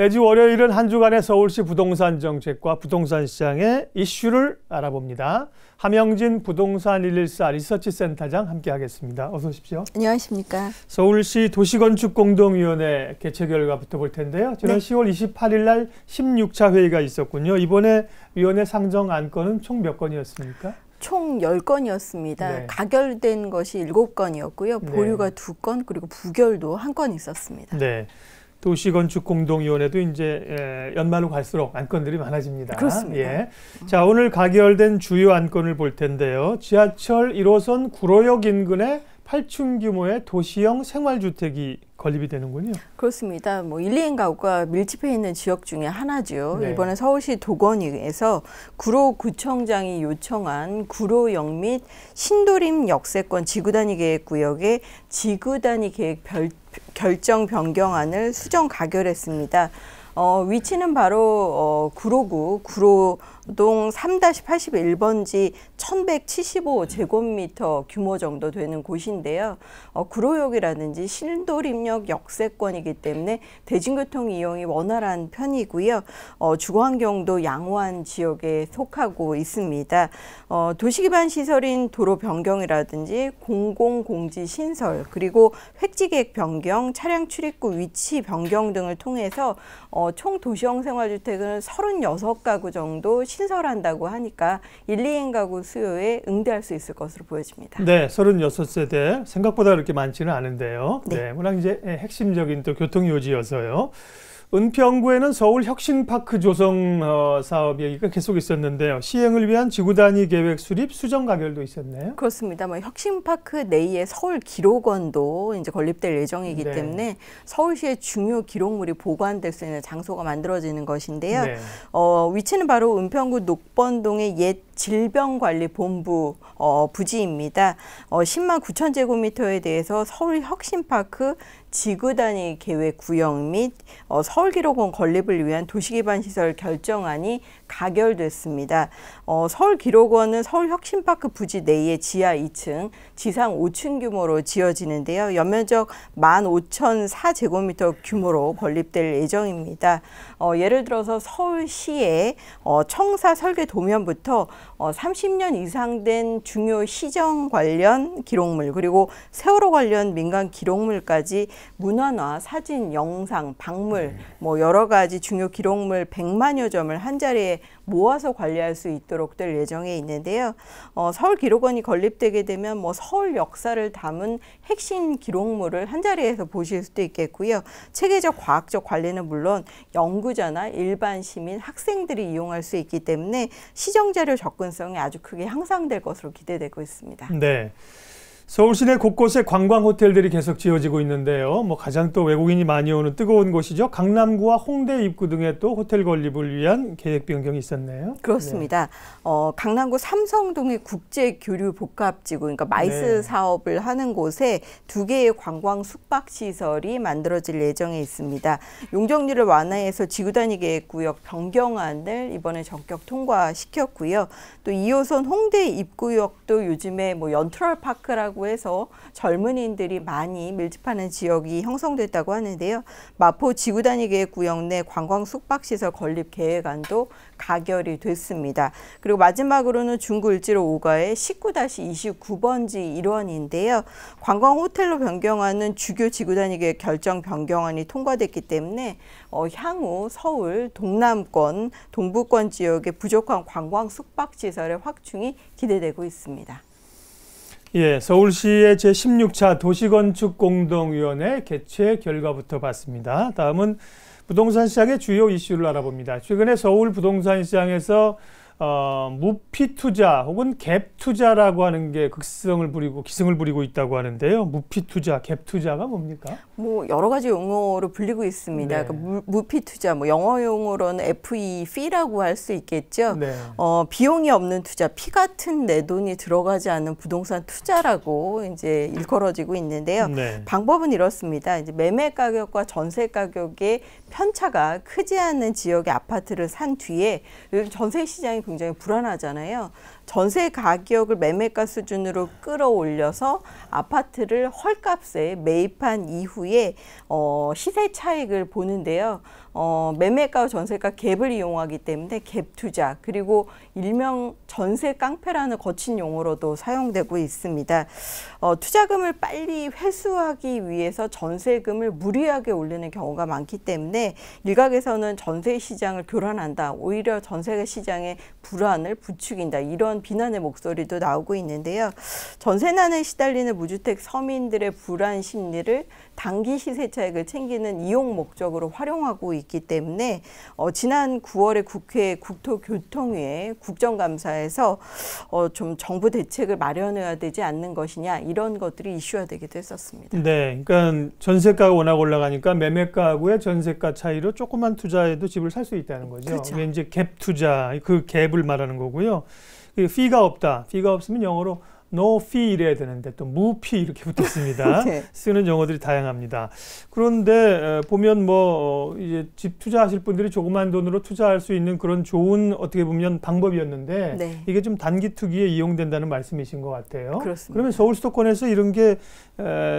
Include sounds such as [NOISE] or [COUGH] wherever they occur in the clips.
매주 월요일은 한 주간의 서울시 부동산 정책과 부동산 시장의 이슈를 알아봅니다. 함영진 부동산 114 리서치 센터장 함께하겠습니다. 어서 오십시오. 안녕하십니까. 서울시 도시건축공동위원회 개최 결과부터 볼 텐데요. 지난 네. 10월 28일 날 16차 회의가 있었군요. 이번에 위원회 상정 안건은 총 몇 건이었습니까? 총1 0건이었습니다 네. 가결된 것이 7 건이었고요 보류가 2건 그리고 부결도 1건 있었습니다. 네. 도시건축공동위원회도 이제 예, 연말로 갈수록 안건들이 많아집니다. 그렇습니다. 예. 음. 자, 오늘 가결된 주요 안건을 볼 텐데요. 지하철 1호선 구로역 인근의 8층 규모의 도시형 생활주택이 건립이 되는군요. 그렇습니다. 뭐 1, 2인 가구가 밀집해 있는 지역 중에 하나죠. 네. 이번에 서울시 도건에서 구로구청장이 요청한 구로역 및 신도림 역세권 지구단위 계획 구역의 지구단위 계획 별, 결정 변경안을 수정 가결했습니다. 어, 위치는 바로 어, 구로구 구로 동 3-81번지 1175 제곱미터 규모 정도 되는 곳인데요. 어, 구로역이라든지 신도림역 역세권이기 때문에 대중교통 이용이 원활한 편이고요. 어, 주거환경도 양호한 지역에 속하고 있습니다. 어, 도시기반 시설인 도로 변경이라든지 공공공지 신설 그리고 획지계획 변경, 차량 출입구 위치 변경 등을 통해서 어, 총 도시형 생활주택은 36가구 정도 신설한다고 하니까 1, 2인 가구 수요에 응대할 수 있을 것으로 보여집니다. 네, 36세대 생각보다 그렇게 많지는 않은데요. 네, 네 워낙 이제 핵심적인 또 교통 요지여서요. 은평구에는 서울 혁신파크 조성 어, 사업 얘기가 계속 있었는데요. 시행을 위한 지구단위 계획 수립 수정 가결도 있었네요. 그렇습니다. 뭐 혁신파크 내에 서울 기록원도 이제 건립될 예정이기 네. 때문에 서울시의 중요 기록물이 보관될 수 있는 장소가 만들어지는 것인데요. 네. 어, 위치는 바로 은평구 녹번동의 옛 질병관리본부 어, 부지입니다. 어, 10만 9천 제곱미터에 대해서 서울 혁신파크 지구 단위 계획 구역 및 어, 서울기록원 건립을 위한 도시기반시설 결정안이 가결됐습니다. 어, 서울 기록원은 서울 혁신파크 부지 내에 지하 2층, 지상 5층 규모로 지어지는데요. 연면적 15,004제곱미터 규모로 건립될 예정입니다. 어, 예를 들어서 서울시의 어, 청사 설계 도면부터 어, 30년 이상 된 중요 시정 관련 기록물 그리고 세월호 관련 민간 기록물까지 문화나 사진, 영상, 박물 네. 뭐 여러 가지 중요 기록물 100만여 점을 한 자리에 모아서 관리할 수 있도록 될 예정에 있는데요. 어, 서울 기록원이 건립되게 되면 뭐 서울 역사를 담은 핵심 기록물을 한 자리에서 보실 수도 있겠고요. 체계적 과학적 관리는 물론 연구자나 일반 시민, 학생들이 이용할 수 있기 때문에 시정 자료 접근성이 아주 크게 향상될 것으로 기대되고 있습니다. 네. 서울 시내 곳곳에 관광 호텔들이 계속 지어지고 있는데요. 뭐 가장 또 외국인이 많이 오는 뜨거운 곳이죠. 강남구와 홍대 입구 등에 또 호텔 건립을 위한 계획 변경이 있었네요. 그렇습니다. 네. 어, 강남구 삼성동의 국제 교류 복합지구 그러니까 마이스 네. 사업을 하는 곳에 두 개의 관광 숙박 시설이 만들어질 예정에 있습니다. 용적률을 완화해서 지구 단위 계획 구역 변경안을 이번에 전격 통과시켰고요. 또 2호선 홍대 입구역도 요즘에 뭐 연트럴 파크라고 지역이라고 해서 젊은이들이 많이 밀집하는 지역이 형성됐다고 하는데요. 마포 지구단위계획 구역 내 관광 숙박시설 건립 계획안도 가결이 됐습니다. 그리고 마지막으로는 중구 일지로 5가의 19-29번지 1원인데요. 관광 호텔로 변경하는 주교 지구단위계 결정 변경안이 통과됐기 때문에 어, 향후 서울 동남권, 동부권 지역의 부족한 관광 숙박시설의 확충이 기대되고 있습니다. 예, 서울시의 제16차 도시건축공동위원회 개최 결과부터 봤습니다. 다음은 부동산 시장의 주요 이슈를 알아봅니다. 최근에 서울 부동산 시장에서 어, 무피 투자 혹은 갭 투자라고 하는 게 극성을 부리고 기승을 부리고 있다고 하는데요. 무피 투자, 갭 투자가 뭡니까? 뭐 여러 가지 용어로 불리고 있습니다. 네. 그러니까 무, 피 투자, 뭐 영어 용어로는 FEP라고 할 수 있겠죠. 네. 어, 비용이 없는 투자, 피 같은 내 돈이 들어가지 않은 부동산 투자라고 이제 일컬어지고 있는데요. 네. 방법은 이렇습니다. 이제 매매 가격과 전세 가격의 편차가 크지 않은 지역의 아파트를 산 뒤에 전세 시장이 굉장히 불안하잖아요. 전세 가격을 매매가 수준으로 끌어올려서 아파트를 헐값에 매입한 이후에 어, 시세 차익을 보는데요. 어, 매매가와 전세가 갭을 이용하기 때문에 갭 투자 그리고 일명 전세 깡패라는 거친 용어로도 사용되고 있습니다. 어, 투자금을 빨리 회수하기 위해서 전세금을 무리하게 올리는 경우가 많기 때문에 일각에서는 전세 시장을 교란한다. 오히려 전세 시장의 불안을 부추긴다. 이런 비난의 목소리도 나오고 있는데요. 전세난에 시달리는 무주택 서민들의 불안 심리를 단기 시세 차익을 챙기는 이용 목적으로 활용하고 있기 때문에 어, 지난 9월에 국회 국토교통위에 국정감사에서 어, 좀 정부 대책을 마련해야 되지 않는 것이냐 이런 것들이 이슈화 되기도 했었습니다. 네, 그러니까 전세가가 워낙 올라가니까 매매가하고의 전세가 차이로 조금만 투자해도 집을 살 수 있다는 거죠. 그렇죠. 이제 갭 투자 그 갭을 말하는 거고요. 그 피가 없다, 피가 없으면 영어로 no fee 이래야 되는데 또 무피 이렇게 붙었습니다. [LAUGHS] 네. 쓰는 용어들이 다양합니다. 그런데 어, 보면 뭐 어, 이제 집 투자하실 분들이 조그만 돈으로 투자할 수 있는 그런 좋은 어떻게 보면 방법이었는데 네. 이게 좀 단기 투기에 이용된다는 말씀이신 것 같아요. 그렇습니다. 그러면 서울 수도권에서 이런 게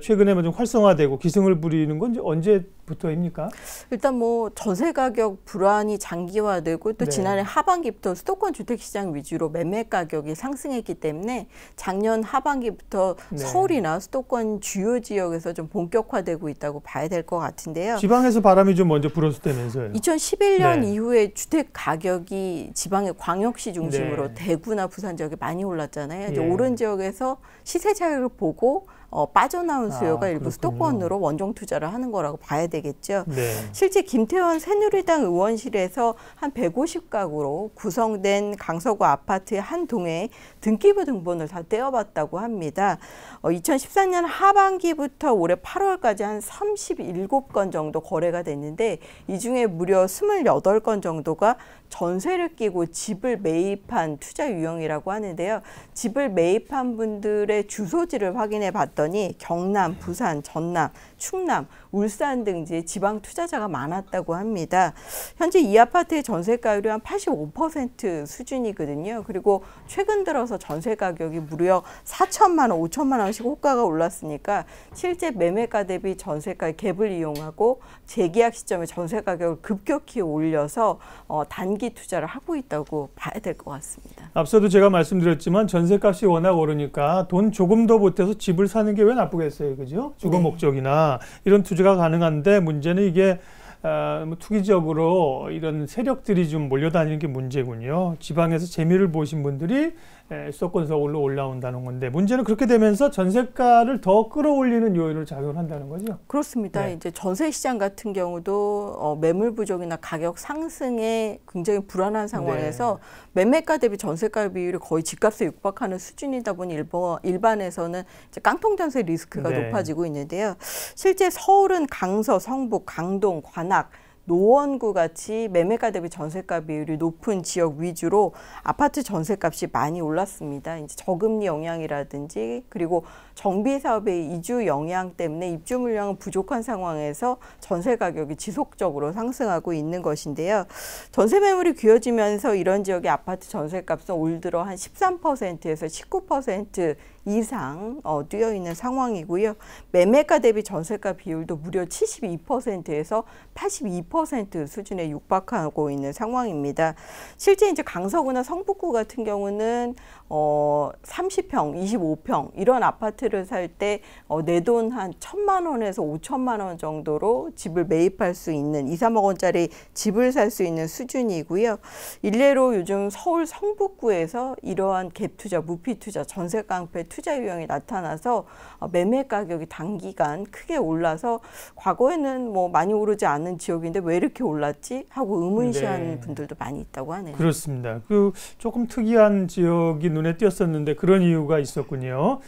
최근에 뭐 좀 활성화되고 기승을 부리는 건 언제부터입니까? 일단 뭐 전세 가격 불안이 장기화되고 또 네. 지난해 하반기부터 수도권 주택 시장 위주로 매매 가격이 상승했기 때문에 장 작년 하반기부터 네. 서울이나 수도권 주요 지역에서 좀 본격화되고 있다고 봐야 될 것 같은데요. 지방에서 바람이 좀 먼저 불었다면서요. 2011년 네. 이후에 주택 가격이 지방의 광역시 중심으로 네. 대구나 부산 지역에 많이 올랐잖아요. 이제 예. 오른 지역에서 시세 차익을 보고 어, 빠져나온 아, 수요가 아, 일부 그렇군요. 수도권으로 원정 투자를 하는 거라고 봐야 되겠죠. 네. 실제 김태원 새누리당 의원실에서 한 150가구로 구성된 강서구 아파트의 한 동에 등기부 등본을 다 떼어봤다고 합니다. 어, 2014년 하반기부터 올해 8월까지 한 37건 정도 거래가 됐는데 이 중에 무려 28건 정도가 전세를 끼고 집을 매입한 투자 유형이라고 하는데요. 집을 매입한 분들의 주소지를 확인해 봤 봤더니 경남, 부산, 전남, 충남 울산 등지제 지방 투자자가 많았다고 합니다. 현재 이 아파트의 전세 가율이 한 85% 수준이거든요. 그리고 최근 들어서 전세 가격이 무려 4천만 원, 5천만 원씩 호가가 올랐으니까 실제 매매가 대비 전세가의 갭을 이용하고 재계약 시점에 전세 가격을 급격히 올려서 어, 단기 투자를 하고 있다고 봐야 될 것 같습니다. 앞서도 제가 말씀드렸지만 전세값이 워낙 오르니까 돈 조금 더 보태서 집을 사는 게 왜 나쁘겠어요, 그죠? 주거 네. 목적이나 이런 투자 조치가 가능한데 문제는 이게 어, 아, 뭐 투기적으로 이런 세력들이 좀 몰려다니는 게 문제군요. 지방에서 재미를 보신 분들이 예, 수도권 서울로 올라온다는 건데 문제는 그렇게 되면서 전세가를 더 끌어올리는 요인을 작용한다는 거죠. 그렇습니다. 네. 이제 전세 시장 같은 경우도 어, 매물 부족이나 가격 상승에 굉장히 불안한 상황에서 네. 매매가 대비 전세가 비율이 거의 집값에 육박하는 수준이다 보니 일본, 일반에서는 이제 깡통 전세 리스크가 네. 높아지고 있는데요. 실제 서울은 강서, 성북, 강동, 관악 노원구 같이 매매가 대비 전세가 비율이 높은 지역 위주로 아파트 전세값이 많이 올랐습니다. 이제 저금리 영향이라든지 그리고 정비 사업의 이주 영향 때문에 입주 물량은 부족한 상황에서 전세 가격이 지속적으로 상승하고 있는 것인데요. 전세 매물이 귀해지면서 이런 지역의 아파트 전세값은 올 들어 한 13%에서 19% 이상 어, 뛰어 있는 상황이고요. 매매가 대비 전세가 비율도 무려 72%에서 82% 수준에 육박하고 있는 상황입니다. 실제 이제 강서구나 성북구 같은 경우는 어 30평, 25평 이런 아파트를 살때 어, 내돈 한 천만 원에서 5천만 원 정도로 집을 매입할 수 있는 2, 3억 원짜리 집을 살 수 있는 수준이고요. 일례로 요즘 서울 성북구에서 이러한 갭 투자, 무피 투자, 전세 깡패 투자 투자 유형이 나타나서 어, 매매 가격이 단기간 크게 올라서 과거에는 뭐 많이 오르지 않은 지역인데 왜 이렇게 올랐지 하고 의문시하는 네. 분들도 많이 있다고 하네요. 그렇습니다. 그 조금 특이한 지역이 눈에 띄었었는데 그런 이유가 있었군요.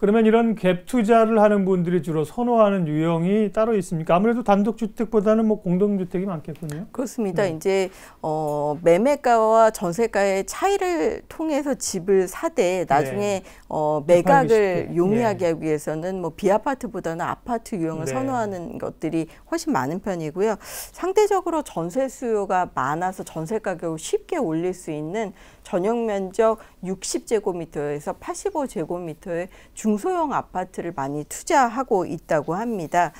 그러면 이런 갭 투자를 하는 분들이 주로 선호하는 유형이 따로 있습니까? 아무래도 단독 주택보다는 뭐 공동 주택이 많겠군요. 그렇습니다. 네. 이제 어 매매가와 전세가의 차이를 통해서 집을 사되 네. 나중에 어, 네. 어 매각을 용이하게 하기 위해서는 뭐 비아파트보다는 아파트 유형을 네. 선호하는 것들이 훨씬 많은 편이고요. 상대적으로 전세 수요가 많아서 전세 가격을 쉽게 올릴 수 있는 전용 면적 60제곱미터에서 85제곱미터의 중소형 아파트를 많이 투자하고 있다고 합니다.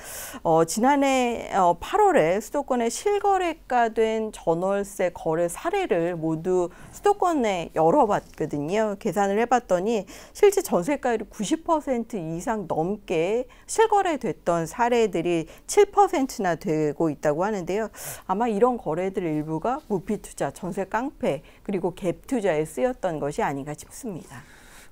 어, 지난해 8월에 어, 수도권의 실거래가된 전월세 거래 사례를 모두 수도권에 열어봤거든요. 계산을 해봤더니 실제 전세가율이 90% 이상 넘게 실거래됐던 사례들이 7%나 되고 있다고 하는데요. 아마 이런 거래들 일부가 무피투자, 전세 깡패, 그리고 갭 투자에 쓰였던 것이 아닌가 싶습니다.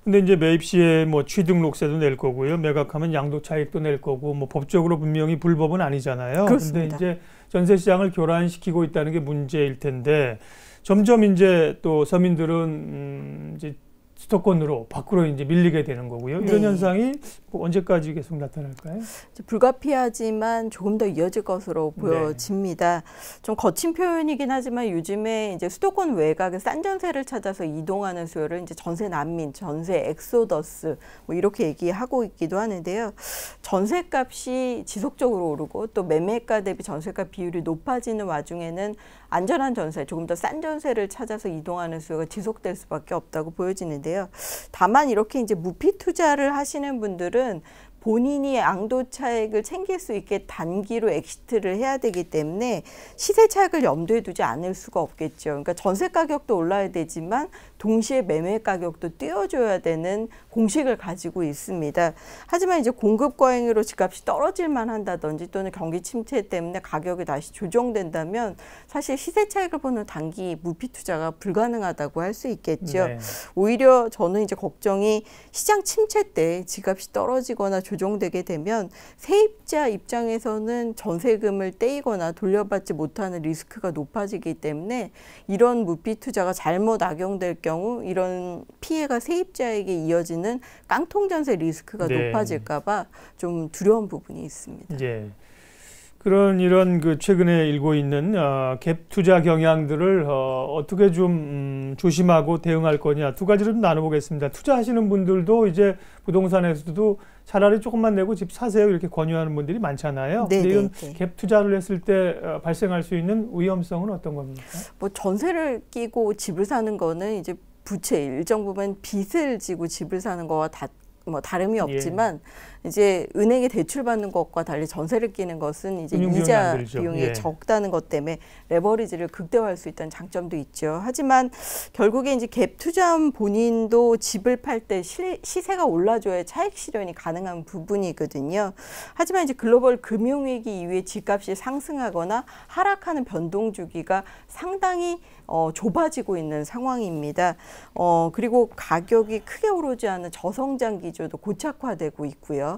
근데 이제 매입 시에 뭐 취득록세도 낼 거고요. 매각하면 양도 차익도 낼 거고 뭐 법적으로 분명히 불법은 아니잖아요. 그렇습니다. 근데 이제 전세 시장을 교란시키고 있다는 게 문제일 텐데 점점 이제 또 서민들은 음 이제 수도권으로 밖으로 이제 밀리게 되는 거고요. 네. 이런 현상이 뭐 언제까지 계속 나타날까요? 불가피하지만 조금 더 이어질 것으로 네. 보여집니다. 네. 좀 거친 표현이긴 하지만 요즘에 이제 수도권 외곽의 싼 전세를 찾아서 이동하는 수요를 이제 전세 난민, 전세 엑소더스 뭐 이렇게 얘기하고 있기도 하는데요. 전세값이 지속적으로 오르고 또 매매가 대비 전세값 비율이 높아지는 와중에는 안전한 전세, 조금 더 싼 전세를 찾아서 이동하는 수요가 지속될 수밖에 없다고 보여지는데 다만 이렇게 이제 무피 투자를 하시는 분들은 본인이 앙도 차익을 챙길 수 있게 단기로 엑시트를 해야 되기 때문에 시세 차익을 염두에 두지 않을 수가 없겠죠. 그러니까 전세 가격도 올라야 되지만 동시에 매매 가격도 띄워줘야 되는 공식을 가지고 있습니다. 하지만 이제 공급 과잉으로 집값이 떨어질만 한다든지 또는 경기 침체 때문에 가격이 다시 조정된다면 사실 시세 차익을 보는 단기 무피 투자가 불가능하다고 할 수 있겠죠. 네. 오히려 저는 이제 걱정이 시장 침체 때 집값이 떨어지거나 조정되게 되면 세입자 입장에서는 전세금을 떼이거나 돌려받지 못하는 리스크가 높아지기 때문에 이런 무피 투자가 잘못 악용될 경우 이런 피해가 세입자에게 이어지는 깡통 전세 리스크가 네. 높아질까 봐 좀 두려운 부분이 있습니다. 예. 그런 이런 그 최근에 일고 있는 어, 갭 투자 경향들을 어, 어 떻게좀 음, 조심하고 대응할 거냐 두 가지를 좀 나눠보겠습니다. 투자하시는 분들도 이제 부동산에서도 차라리 조금만 내고 집 사세요 이렇게 권유하는 분들이 많잖아요. 네네, 근데 이런 네, 네. 갭 투자를 했을 때 어, 발생할 수 있는 위험성은 어떤 겁니까? 뭐 전세를 끼고 집을 사는 거는 이제 부채 일정 부분 빚을 지고 집을 사는 거와 다, 뭐 다름이 예. 없지만 예. 이제 은행에 대출받는 것과 달리 전세를 끼는 것은 이제 이자 비용이 예. 적다는 것 때문에 레버리지를 극대화할 수 있다는 장점도 있죠. 하지만 결국에 이제 갭 투자한 본인도 집을 팔 때 시세가 올라줘야 차익 실현이 가능한 부분이거든요. 하지만 이제 글로벌 금융 위기 이후에 집값이 상승하거나 하락하는 변동 주기가 상당히 어, 좁아지고 있는 상황입니다. 어, 그리고 가격이 크게 오르지 않은 저성장 기조도 고착화되고 있고요.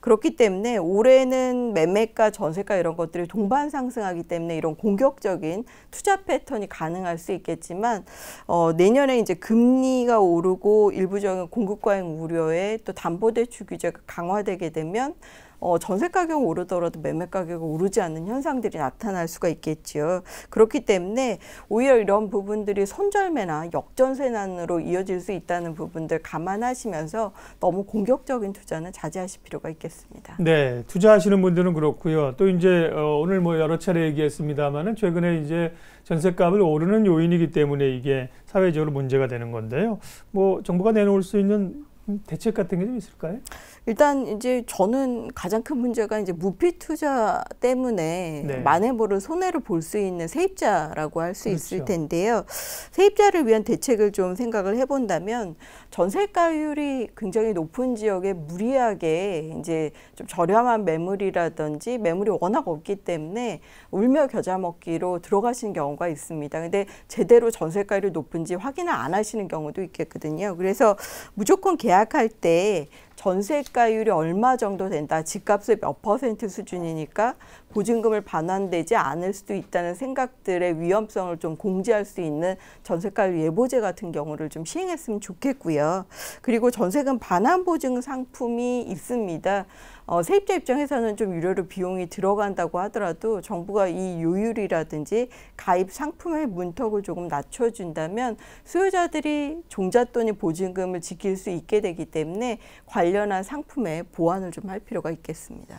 그렇기 때문에 올해는 매매가 전세가 이런 것들이 동반 상승하기 때문에 이런 공격적인 투자 패턴이 가능할 수 있겠지만 어, 내년에 이제 금리가 오르고 일부적인 공급 과잉 우려에 또 담보대출 규제가 강화되게 되면 어, 전세 가격 오르더라도 매매 가격이 오르지 않는 현상들이 나타날 수가 있겠지요. 그렇기 때문에 오히려 이런 부분들이 손절매나 역전세난으로 이어질 수 있다는 부분들 감안하시면서 너무 공격적인 투자는 자제하실 필요가 있겠습니다. 네, 투자하시는 분들은 그렇고요. 또 이제 어, 오늘 뭐 여러 차례 얘기했습니다만은 최근에 이제 전세값을 오르는 요인이기 때문에 이게 사회적으로 문제가 되는 건데요. 뭐 정부가 내놓을 수 있는 대책 같은 게 좀 있을까요? 일단 이제 저는 가장 큰 문제가 이제 무피 투자 때문에 네. 만회보를 손해를 볼 수 있는 세입자라고 할수 그렇죠. 있을 텐데요. 세입자를 위한 대책을 좀 생각을 해본다면 전세가율이 굉장히 높은 지역에 무리하게 이제 좀 저렴한 매물이라든지 매물이 워낙 없기 때문에 울며 겨자 먹기로 들어가시는 경우가 있습니다. 근데 제대로 전세가율이 높은지 확인을 안 하시는 경우도 있겠거든요. 그래서 무조건 계약할 때 전세가율이 얼마 정도 된다. 집값의 몇 퍼센트 수준이니까 보증금을 반환되지 않을 수도 있다는 생각들의 위험성을 좀 공지할 수 있는 전세가율 예보제 같은 경우를 좀 시행했으면 좋겠고요. 그리고 전세금 반환 보증 상품이 있습니다. 어, 세입자 입장에서는 좀 유료로 비용이 들어간다고 하더라도 정부가 이 요율이라든지 가입 상품의 문턱을 조금 낮춰준다면 수요자들이 종잣돈이 보증금을 지킬 수 있게 되기 때문에 관련한 상품의 보완을 좀 할 필요가 있겠습니다.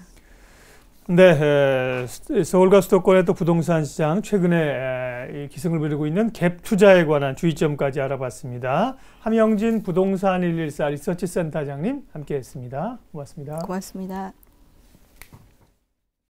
네, 서울과 수도권의 또 부동산 시장 최근에 기승을 부리고 있는 갭 투자에 관한 주의점까지 알아봤습니다. 함영진 부동산 114 리서치 센터장님 함께했습니다. 고맙습니다. 고맙습니다.